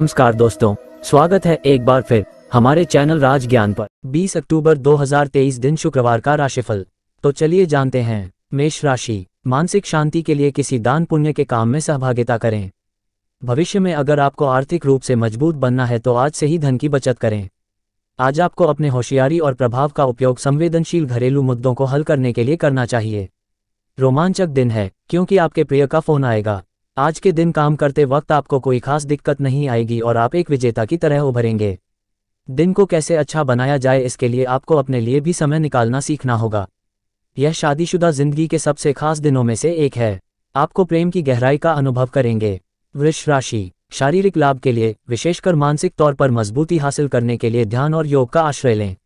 नमस्कार दोस्तों स्वागत है एक बार फिर हमारे चैनल राज ज्ञान पर 20 अक्टूबर 2023 दिन शुक्रवार का राशिफल तो चलिए जानते हैं मेष राशि मानसिक शांति के लिए किसी दान पुण्य के काम में सहभागिता करें भविष्य में अगर आपको आर्थिक रूप से मजबूत बनना है तो आज से ही धन की बचत करें आज आपको अपने होशियारी और प्रभाव का उपयोग संवेदनशील घरेलू मुद्दों को हल करने के लिए करना चाहिए रोमांचक दिन है क्योंकि आपके प्रिय का फोन आएगा आज के दिन काम करते वक्त आपको कोई खास दिक्कत नहीं आएगी और आप एक विजेता की तरह उभरेंगे दिन को कैसे अच्छा बनाया जाए इसके लिए आपको अपने लिए भी समय निकालना सीखना होगा यह शादीशुदा जिंदगी के सबसे खास दिनों में से एक है आपको प्रेम की गहराई का अनुभव करेंगे वृक्ष राशि शारीरिक लाभ के लिए विशेषकर मानसिक तौर पर मजबूती हासिल करने के लिए ध्यान और योग का आश्रय लें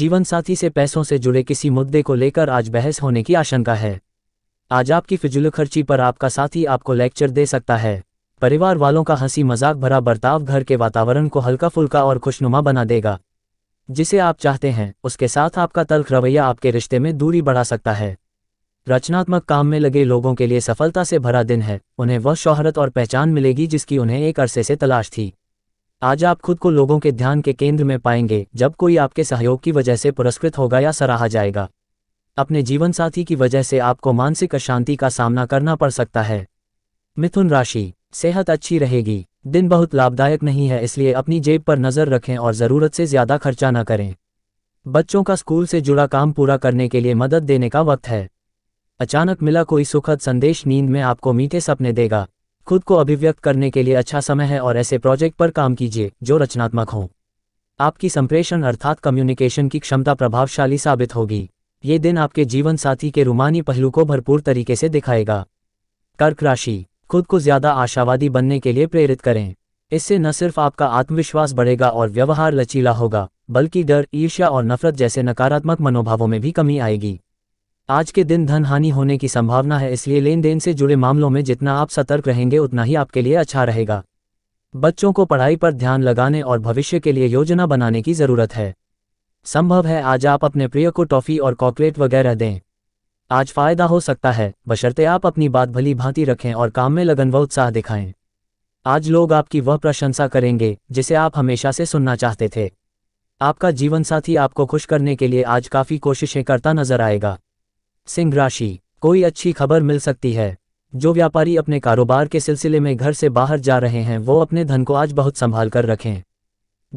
जीवन साथी से पैसों से जुड़े किसी मुद्दे को लेकर आज बहस होने की आशंका है आज आपकी फिजुल खर्ची पर आपका साथी आपको लेक्चर दे सकता है परिवार वालों का हंसी मजाक भरा बर्ताव घर के वातावरण को हल्का फुल्का और खुशनुमा बना देगा जिसे आप चाहते हैं उसके साथ आपका तल्ख रवैया आपके रिश्ते में दूरी बढ़ा सकता है रचनात्मक काम में लगे लोगों के लिए सफलता से भरा दिन है उन्हें वह शोहरत और पहचान मिलेगी जिसकी उन्हें एक अरसे से तलाश थी आज आप खुद को लोगों के ध्यान के केंद्र में पाएंगे जब कोई आपके सहयोग की वजह से पुरस्कृत होगा या सराहा जाएगा अपने जीवनसाथी की वजह से आपको मानसिक अशांति का सामना करना पड़ सकता है मिथुन राशि सेहत अच्छी रहेगी दिन बहुत लाभदायक नहीं है इसलिए अपनी जेब पर नज़र रखें और ज़रूरत से ज़्यादा खर्चा न करें बच्चों का स्कूल से जुड़ा काम पूरा करने के लिए मदद देने का वक्त है अचानक मिला कोई सुखद संदेश नींद में आपको मीठे सपने देगा खुद को अभिव्यक्त करने के लिए अच्छा समय है और ऐसे प्रोजेक्ट पर काम कीजिए जो रचनात्मक हो आपकी संप्रेषण अर्थात कम्युनिकेशन की क्षमता प्रभावशाली साबित होगी ये दिन आपके जीवन साथी के रूमानी पहलू को भरपूर तरीके से दिखाएगा कर्क राशि खुद को ज्यादा आशावादी बनने के लिए प्रेरित करें इससे न सिर्फ आपका आत्मविश्वास बढ़ेगा और व्यवहार लचीला होगा बल्कि डर ईर्ष्या और नफरत जैसे नकारात्मक मनोभावों में भी कमी आएगी आज के दिन धन हानि होने की संभावना है इसलिए लेन देन से जुड़े मामलों में जितना आप सतर्क रहेंगे उतना ही आपके लिए अच्छा रहेगा बच्चों को पढ़ाई पर ध्यान लगाने और भविष्य के लिए योजना बनाने की जरूरत है संभव है आज आप अपने प्रिय को टॉफी और कॉकलेट वगैरह दें आज फायदा हो सकता है बशर्ते आप अपनी बात भली भांति रखें और काम में लगन व उत्साह दिखाएं आज लोग आपकी वह प्रशंसा करेंगे जिसे आप हमेशा से सुनना चाहते थे आपका जीवन साथी आपको खुश करने के लिए आज काफ़ी कोशिशें करता नजर आएगा सिंह राशि कोई अच्छी खबर मिल सकती है जो व्यापारी अपने कारोबार के सिलसिले में घर से बाहर जा रहे हैं वो अपने धन को आज बहुत संभाल कर रखें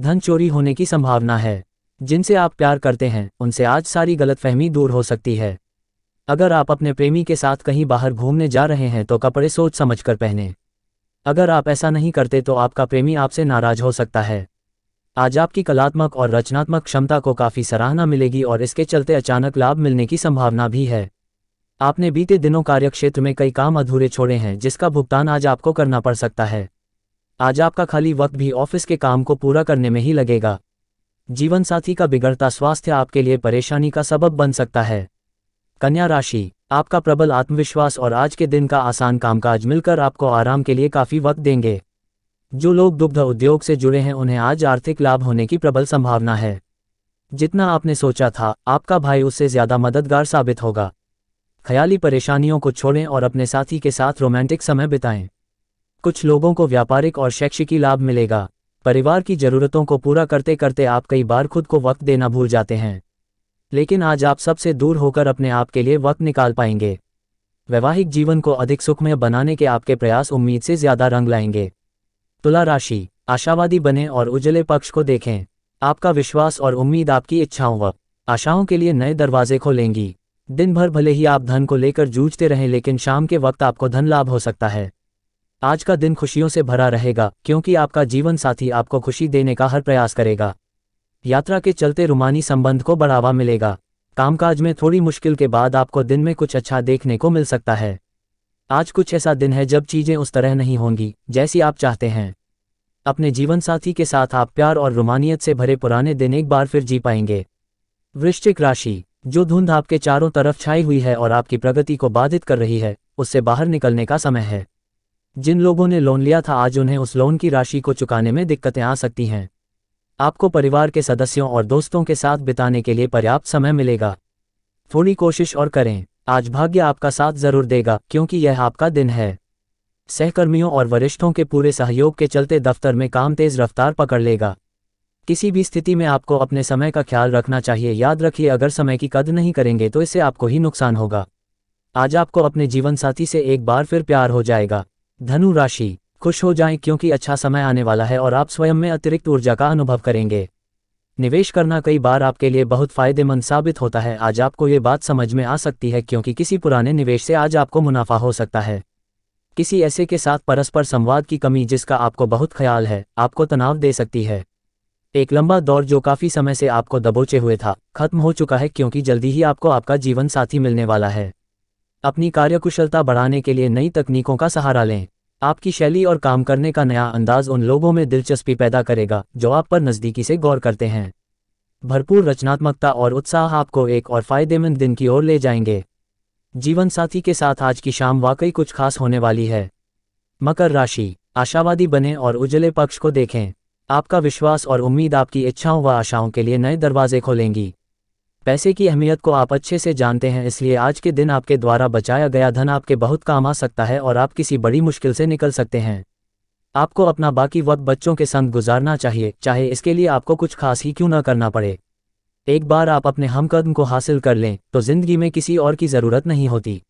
धन चोरी होने की संभावना है जिनसे आप प्यार करते हैं उनसे आज सारी गलतफहमी दूर हो सकती है अगर आप अपने प्रेमी के साथ कहीं बाहर घूमने जा रहे हैं तो कपड़े सोच समझ कर पहने अगर आप ऐसा नहीं करते तो आपका प्रेमी आपसे नाराज हो सकता है आज आपकी कलात्मक और रचनात्मक क्षमता को काफ़ी सराहना मिलेगी और इसके चलते अचानक लाभ मिलने की संभावना भी है आपने बीते दिनों कार्यक्षेत्र में कई काम अधूरे छोड़े हैं जिसका भुगतान आज आपको करना पड़ सकता है आज आपका खाली वक्त भी ऑफिस के काम को पूरा करने में ही लगेगा जीवनसाथी का बिगड़ता स्वास्थ्य आपके लिए परेशानी का सबब बन सकता है कन्या राशि आपका प्रबल आत्मविश्वास और आज के दिन का आसान कामकाज मिलकर आपको आराम के लिए काफ़ी वक्त देंगे जो लोग दुग्ध उद्योग से जुड़े हैं उन्हें आज आर्थिक लाभ होने की प्रबल संभावना है जितना आपने सोचा था आपका भाई उससे ज़्यादा मददगार साबित होगा ख्याली परेशानियों को छोड़ें और अपने साथी के साथ रोमांटिक समय बिताएं कुछ लोगों को व्यापारिक और शैक्षिकी लाभ मिलेगा परिवार की जरूरतों को पूरा करते करते आप कई बार खुद को वक्त देना भूल जाते हैं लेकिन आज आप सबसे दूर होकर अपने आप के लिए वक्त निकाल पाएंगे वैवाहिक जीवन को अधिक सुखमय बनाने के आपके प्रयास उम्मीद से ज्यादा रंग लाएंगे तुला राशि आशावादी बने और उजले पक्ष को देखें आपका विश्वास और उम्मीद आपकी इच्छाओं व आशाओं के लिए नए दरवाजे खोलेंगी दिन भर भले ही आप धन को लेकर जूझते रहें लेकिन शाम के वक्त आपको धन लाभ हो सकता है आज का दिन खुशियों से भरा रहेगा क्योंकि आपका जीवन साथी आपको खुशी देने का हर प्रयास करेगा यात्रा के चलते रूमानी संबंध को बढ़ावा मिलेगा कामकाज में थोड़ी मुश्किल के बाद आपको दिन में कुछ अच्छा देखने को मिल सकता है आज कुछ ऐसा दिन है जब चीजें उस तरह नहीं होंगी जैसी आप चाहते हैं अपने जीवन साथी के साथ आप प्यार और रुमानियत से भरे पुराने दिन एक बार फिर जी पाएंगे वृश्चिक राशि जो धुंध आपके चारों तरफ छाई हुई है और आपकी प्रगति को बाधित कर रही है उससे बाहर निकलने का समय है जिन लोगों ने लोन लिया था आज उन्हें उस लोन की राशि को चुकाने में दिक्कतें आ सकती हैं आपको परिवार के सदस्यों और दोस्तों के साथ बिताने के लिए पर्याप्त समय मिलेगा थोड़ी कोशिश और करें आज भाग्य आपका साथ जरूर देगा क्योंकि यह आपका दिन है सहकर्मियों और वरिष्ठों के पूरे सहयोग के चलते दफ्तर में काम तेज रफ्तार पकड़ लेगा किसी भी स्थिति में आपको अपने समय का ख्याल रखना चाहिए याद रखिए अगर समय की कद नहीं करेंगे तो इससे आपको ही नुकसान होगा आज आपको अपने जीवनसाथी से एक बार फिर प्यार हो जाएगा धनु राशि खुश हो जाएं क्योंकि अच्छा समय आने वाला है और आप स्वयं में अतिरिक्त ऊर्जा का अनुभव करेंगे निवेश करना कई बार आपके लिए बहुत फायदेमंद साबित होता है आज आपको ये बात समझ में आ सकती है क्योंकि किसी पुराने निवेश से आज आपको मुनाफा हो सकता है किसी ऐसे के साथ परस्पर संवाद की कमी जिसका आपको बहुत ख्याल है आपको तनाव दे सकती है एक लंबा दौर जो काफी समय से आपको दबोचे हुए था खत्म हो चुका है क्योंकि जल्दी ही आपको आपका जीवन साथी मिलने वाला है अपनी कार्यकुशलता बढ़ाने के लिए नई तकनीकों का सहारा लें आपकी शैली और काम करने का नया अंदाज उन लोगों में दिलचस्पी पैदा करेगा जो आप पर नज़दीकी से गौर करते हैं भरपूर रचनात्मकता और उत्साह आपको एक और फायदेमंद दिन की ओर ले जाएंगे जीवन साथी के साथ आज की शाम वाकई कुछ खास होने वाली है मकर राशि आशावादी बने और उजले पक्ष को देखें आपका विश्वास और उम्मीद आपकी इच्छाओं व आशाओं के लिए नए दरवाजे खोलेंगी पैसे की अहमियत को आप अच्छे से जानते हैं इसलिए आज के दिन आपके द्वारा बचाया गया धन आपके बहुत काम आ सकता है और आप किसी बड़ी मुश्किल से निकल सकते हैं आपको अपना बाकी वक्त बच्चों के संग गुजारना चाहिए चाहे इसके लिए आपको कुछ खास ही क्यों न करना पड़े एक बार आप अपने हमकदम को हासिल कर लें तो जिंदगी में किसी और की ज़रूरत नहीं होती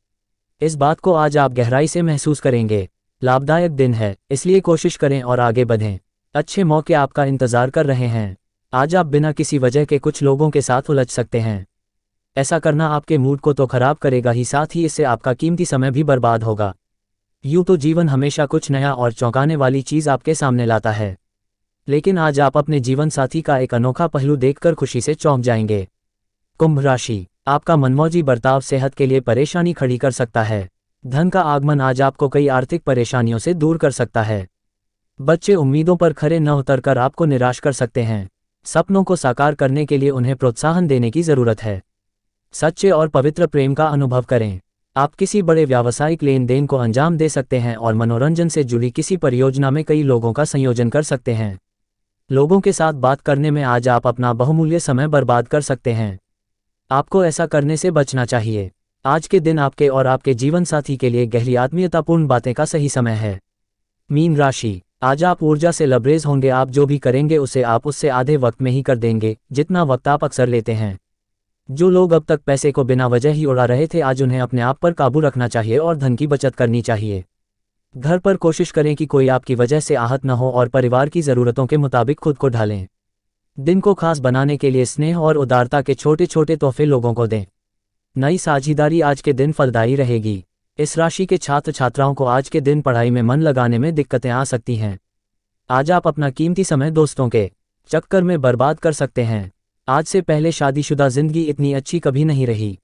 इस बात को आज आप गहराई से महसूस करेंगे लाभदायक दिन है इसलिए कोशिश करें और आगे बढ़ें अच्छे मौके आपका इंतज़ार कर रहे हैं आज आप बिना किसी वजह के कुछ लोगों के साथ उलझ सकते हैं ऐसा करना आपके मूड को तो खराब करेगा ही साथ ही इससे आपका कीमती समय भी बर्बाद होगा यूं तो जीवन हमेशा कुछ नया और चौंकाने वाली चीज आपके सामने लाता है लेकिन आज आप अपने जीवन साथी का एक अनोखा पहलू देखकर खुशी से चौंक जाएंगे कुंभ राशि आपका मनमौजी बर्ताव सेहत के लिए परेशानी खड़ी कर सकता है धन का आगमन आज आपको कई आर्थिक परेशानियों से दूर कर सकता है बच्चे उम्मीदों पर खरे न उतरकर आपको निराश कर सकते हैं सपनों को साकार करने के लिए उन्हें प्रोत्साहन देने की जरूरत है सच्चे और पवित्र प्रेम का अनुभव करें आप किसी बड़े व्यावसायिक लेन देन को अंजाम दे सकते हैं और मनोरंजन से जुड़ी किसी परियोजना में कई लोगों का संयोजन कर सकते हैं लोगों के साथ बात करने में आज आप अपना बहुमूल्य समय बर्बाद कर सकते हैं आपको ऐसा करने से बचना चाहिए आज के दिन आपके और आपके जीवन साथी के लिए गहरी आत्मीयतापूर्ण बातें का सही समय है मीन राशि आज आप ऊर्जा से लबरेज होंगे आप जो भी करेंगे उसे आप उससे आधे वक्त में ही कर देंगे जितना वक्त आप अक्सर लेते हैं जो लोग अब तक पैसे को बिना वजह ही उड़ा रहे थे आज उन्हें अपने आप पर काबू रखना चाहिए और धन की बचत करनी चाहिए घर पर कोशिश करें कि कोई आपकी वजह से आहत न हो और परिवार की ज़रूरतों के मुताबिक खुद को ढालें दिन को खास बनाने के लिए स्नेह और उदारता के छोटे छोटे तोहफे लोगों को दें नई साझेदारी आज के दिन फलदायी रहेगी इस राशि के छात्र छात्राओं को आज के दिन पढ़ाई में मन लगाने में दिक्कतें आ सकती हैं आज आप अपना कीमती समय दोस्तों के चक्कर में बर्बाद कर सकते हैं आज से पहले शादीशुदा जिंदगी इतनी अच्छी कभी नहीं रही